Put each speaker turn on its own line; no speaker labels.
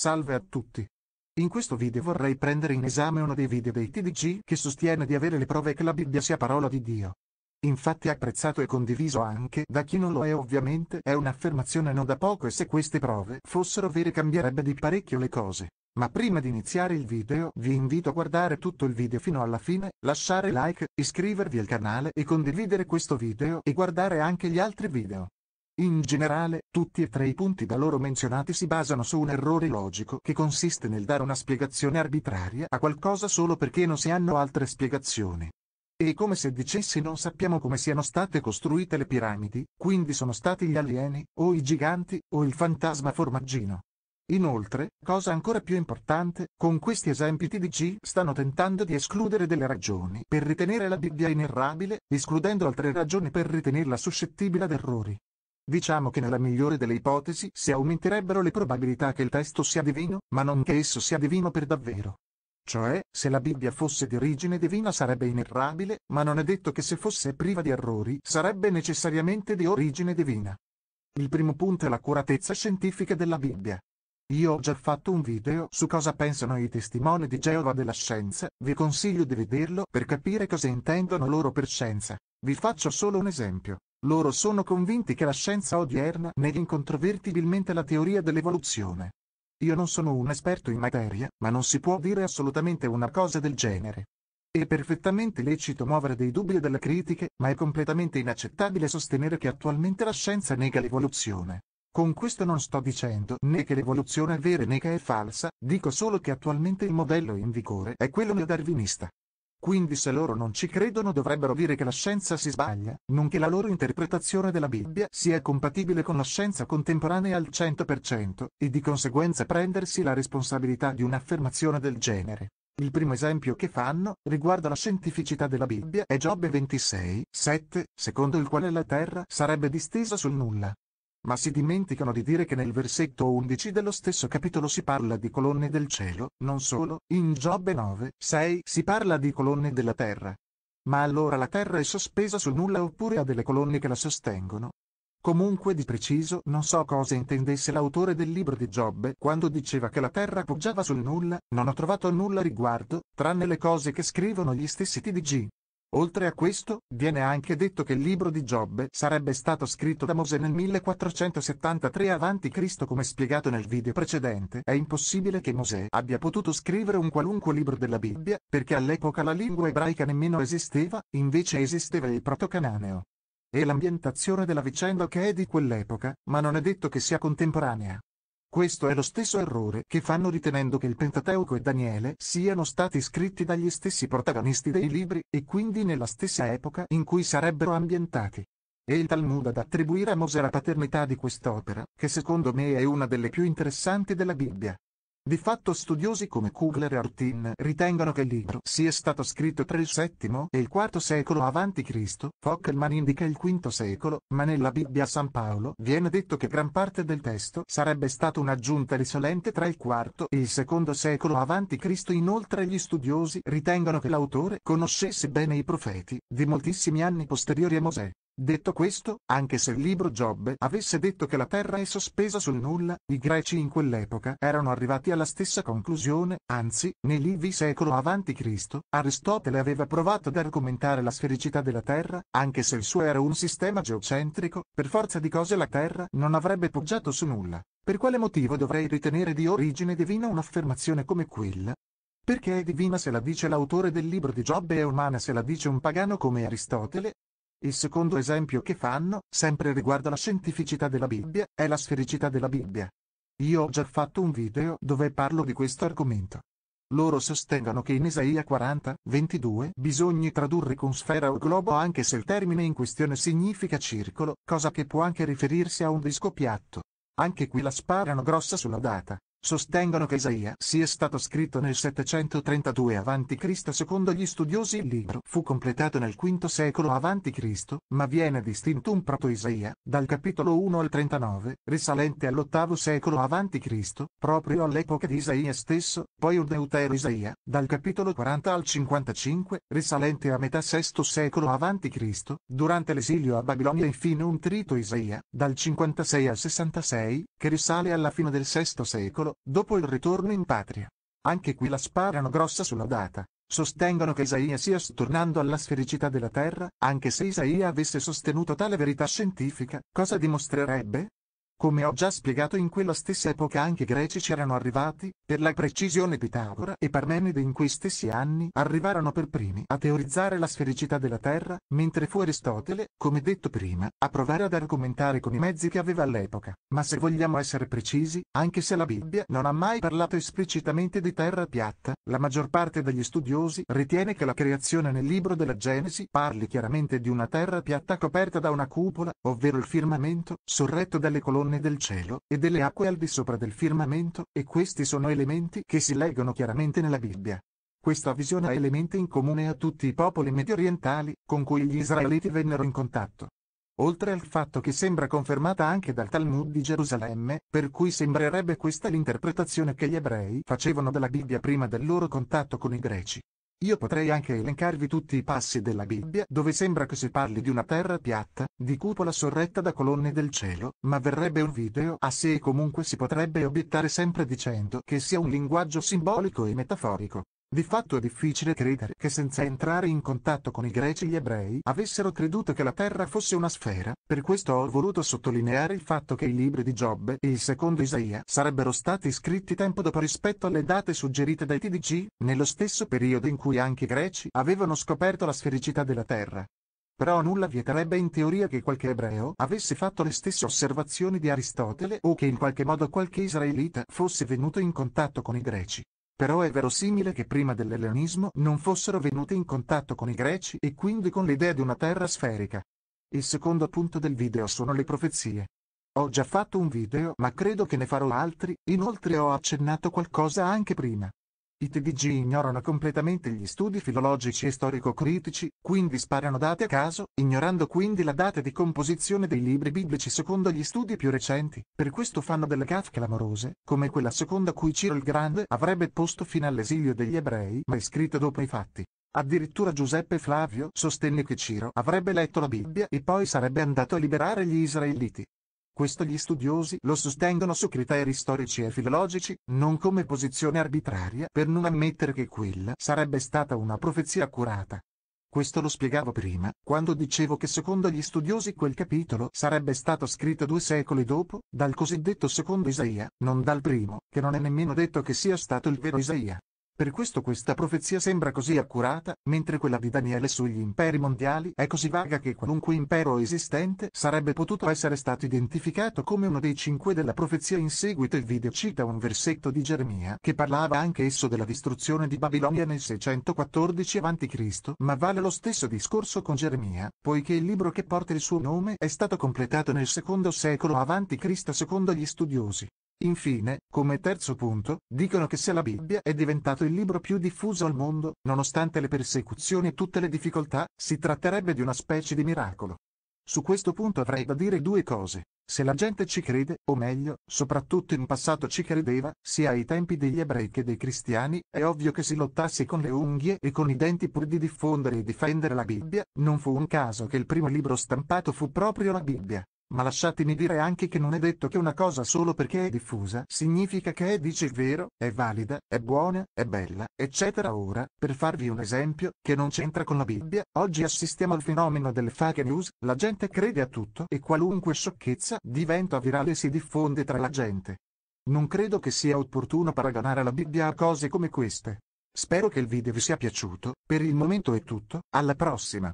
Salve a tutti! In questo video vorrei prendere in esame uno dei video dei TDG che sostiene di avere le prove che la Bibbia sia parola di Dio. Infatti apprezzato e condiviso anche da chi non lo è ovviamente è un'affermazione non da poco e se queste prove fossero vere cambierebbe di parecchio le cose. Ma prima di iniziare il video vi invito a guardare tutto il video fino alla fine, lasciare like, iscrivervi al canale e condividere questo video e guardare anche gli altri video. In generale, tutti e tre i punti da loro menzionati si basano su un errore logico che consiste nel dare una spiegazione arbitraria a qualcosa solo perché non si hanno altre spiegazioni. È come se dicessi non sappiamo come siano state costruite le piramidi, quindi sono stati gli alieni, o i giganti, o il fantasma formaggino. Inoltre, cosa ancora più importante, con questi esempi TDC stanno tentando di escludere delle ragioni per ritenere la Bibbia inerrabile, escludendo altre ragioni per ritenerla suscettibile ad errori. Diciamo che nella migliore delle ipotesi si aumenterebbero le probabilità che il testo sia divino, ma non che esso sia divino per davvero. Cioè, se la Bibbia fosse di origine divina sarebbe inerrabile, ma non è detto che se fosse priva di errori sarebbe necessariamente di origine divina. Il primo punto è l'accuratezza scientifica della Bibbia. Io ho già fatto un video su cosa pensano i testimoni di Geova della scienza, vi consiglio di vederlo per capire cosa intendono loro per scienza. Vi faccio solo un esempio. Loro sono convinti che la scienza odierna neghi incontrovertibilmente la teoria dell'evoluzione. Io non sono un esperto in materia, ma non si può dire assolutamente una cosa del genere. È perfettamente lecito muovere dei dubbi e delle critiche, ma è completamente inaccettabile sostenere che attualmente la scienza nega l'evoluzione. Con questo non sto dicendo né che l'evoluzione è vera né che è falsa, dico solo che attualmente il modello in vigore è quello neodarwinista. Quindi se loro non ci credono dovrebbero dire che la scienza si sbaglia, non che la loro interpretazione della Bibbia sia compatibile con la scienza contemporanea al 100%, e di conseguenza prendersi la responsabilità di un'affermazione del genere. Il primo esempio che fanno, riguarda la scientificità della Bibbia, è Giobbe 26, 7, secondo il quale la terra sarebbe distesa sul nulla ma si dimenticano di dire che nel versetto 11 dello stesso capitolo si parla di colonne del cielo, non solo, in Giobbe 9, 6 si parla di colonne della terra. Ma allora la terra è sospesa sul nulla oppure ha delle colonne che la sostengono? Comunque di preciso non so cosa intendesse l'autore del libro di Giobbe quando diceva che la terra poggiava sul nulla, non ho trovato nulla riguardo, tranne le cose che scrivono gli stessi TDG. Oltre a questo, viene anche detto che il libro di Giobbe sarebbe stato scritto da Mosè nel 1473 a.C. come spiegato nel video precedente. È impossibile che Mosè abbia potuto scrivere un qualunque libro della Bibbia, perché all'epoca la lingua ebraica nemmeno esisteva, invece esisteva il protocananeo. E l'ambientazione della vicenda che è di quell'epoca, ma non è detto che sia contemporanea. Questo è lo stesso errore che fanno ritenendo che il Pentateuco e Daniele siano stati scritti dagli stessi protagonisti dei libri, e quindi nella stessa epoca in cui sarebbero ambientati. È il Talmud ad attribuire a Mosè la paternità di quest'opera, che secondo me è una delle più interessanti della Bibbia. Di fatto studiosi come Kugler e Artin ritengono che il libro sia stato scritto tra il VII e il IV secolo a.C., Fockelman indica il V secolo, ma nella Bibbia a San Paolo viene detto che gran parte del testo sarebbe stato un'aggiunta risalente tra il IV e il II secolo a.C. Inoltre gli studiosi ritengono che l'autore conoscesse bene i profeti, di moltissimi anni posteriori a Mosè. Detto questo, anche se il libro Giobbe avesse detto che la terra è sospesa sul nulla, i greci in quell'epoca erano arrivati alla stessa conclusione, anzi, nei nell'IV secolo avanti Cristo, Aristotele aveva provato ad argomentare la sfericità della terra, anche se il suo era un sistema geocentrico, per forza di cose la terra non avrebbe poggiato su nulla. Per quale motivo dovrei ritenere di origine divina un'affermazione come quella? Perché è divina se la dice l'autore del libro di Giobbe e umana se la dice un pagano come Aristotele? Il secondo esempio che fanno, sempre riguardo la scientificità della Bibbia, è la sfericità della Bibbia. Io ho già fatto un video dove parlo di questo argomento. Loro sostengono che in Isaia 40, 22 bisogna tradurre con sfera o globo anche se il termine in questione significa circolo, cosa che può anche riferirsi a un disco piatto. Anche qui la sparano grossa sulla data. Sostengono che Isaia sia stato scritto nel 732 a.C. Secondo gli studiosi il libro fu completato nel V secolo a.C., ma viene distinto un proto-Isaia, dal capitolo 1 al 39, risalente all'VIII secolo a.C., proprio all'epoca di Isaia stesso, poi un deutero-Isaia, dal capitolo 40 al 55, risalente a metà VI secolo a.C., durante l'esilio a Babilonia e infine un trito-Isaia, dal 56 al 66, che risale alla fine del VI secolo secolo, dopo il ritorno in patria. Anche qui la sparano grossa sulla data. Sostengono che Isaia sia stornando alla sfericità della Terra, anche se Isaia avesse sostenuto tale verità scientifica, cosa dimostrerebbe? Come ho già spiegato in quella stessa epoca anche i greci c'erano arrivati, per la precisione Pitagora e Parmenide in quei stessi anni arrivarono per primi a teorizzare la sfericità della Terra, mentre fu Aristotele, come detto prima, a provare ad argomentare con i mezzi che aveva all'epoca. Ma se vogliamo essere precisi, anche se la Bibbia non ha mai parlato esplicitamente di terra piatta, la maggior parte degli studiosi ritiene che la creazione nel libro della Genesi parli chiaramente di una terra piatta coperta da una cupola, ovvero il firmamento, sorretto dalle colonne formazione del cielo e delle acque al di sopra del firmamento, e questi sono elementi che si leggono chiaramente nella Bibbia. Questa visione ha elementi in comune a tutti i popoli mediorientali con cui gli israeliti vennero in contatto. Oltre al fatto che sembra confermata anche dal Talmud di Gerusalemme, per cui sembrerebbe questa l'interpretazione che gli ebrei facevano della Bibbia prima del loro contatto con i greci. Io potrei anche elencarvi tutti i passi della Bibbia dove sembra che si parli di una terra piatta, di cupola sorretta da colonne del cielo, ma verrebbe un video a ah sé e comunque si potrebbe obiettare sempre dicendo che sia un linguaggio simbolico e metaforico. Di fatto è difficile credere che senza entrare in contatto con i greci gli ebrei avessero creduto che la terra fosse una sfera, per questo ho voluto sottolineare il fatto che i libri di Giobbe e il secondo Isaia sarebbero stati scritti tempo dopo rispetto alle date suggerite dai TDG, nello stesso periodo in cui anche i greci avevano scoperto la sfericità della terra. Però nulla vieterebbe in teoria che qualche ebreo avesse fatto le stesse osservazioni di Aristotele o che in qualche modo qualche israelita fosse venuto in contatto con i greci. Però è verosimile che prima dell'ellenismo non fossero venuti in contatto con i greci e quindi con l'idea di una terra sferica. Il secondo punto del video sono le profezie. Ho già fatto un video ma credo che ne farò altri, inoltre ho accennato qualcosa anche prima. I TDG ignorano completamente gli studi filologici e storico-critici, quindi sparano date a caso, ignorando quindi la data di composizione dei libri biblici secondo gli studi più recenti. Per questo fanno delle gaffe clamorose, come quella seconda cui Ciro il Grande avrebbe posto fine all'esilio degli ebrei, ma è scritto dopo i fatti. Addirittura Giuseppe Flavio sostenne che Ciro avrebbe letto la Bibbia e poi sarebbe andato a liberare gli israeliti. Questo gli studiosi lo sostengono su criteri storici e filologici, non come posizione arbitraria per non ammettere che quella sarebbe stata una profezia accurata. Questo lo spiegavo prima, quando dicevo che secondo gli studiosi quel capitolo sarebbe stato scritto due secoli dopo, dal cosiddetto secondo Isaia, non dal primo, che non è nemmeno detto che sia stato il vero Isaia. Per questo questa profezia sembra così accurata, mentre quella di Daniele sugli imperi mondiali è così vaga che qualunque impero esistente sarebbe potuto essere stato identificato come uno dei cinque della profezia. In seguito il video cita un versetto di Geremia che parlava anche esso della distruzione di Babilonia nel 614 a.C., ma vale lo stesso discorso con Geremia, poiché il libro che porta il suo nome è stato completato nel secondo secolo a.C. secondo gli studiosi. Infine, come terzo punto, dicono che se la Bibbia è diventato il libro più diffuso al mondo, nonostante le persecuzioni e tutte le difficoltà, si tratterebbe di una specie di miracolo. Su questo punto avrei da dire due cose. Se la gente ci crede, o meglio, soprattutto in passato ci credeva, sia ai tempi degli ebrei che dei cristiani, è ovvio che si lottasse con le unghie e con i denti pur di diffondere e difendere la Bibbia, non fu un caso che il primo libro stampato fu proprio la Bibbia. Ma lasciatemi dire anche che non è detto che una cosa solo perché è diffusa significa che è dice vero, è valida, è buona, è bella, eccetera. Ora, per farvi un esempio, che non c'entra con la Bibbia, oggi assistiamo al fenomeno delle fake news, la gente crede a tutto e qualunque sciocchezza diventa virale e si diffonde tra la gente. Non credo che sia opportuno paragonare la Bibbia a cose come queste. Spero che il video vi sia piaciuto, per il momento è tutto, alla prossima!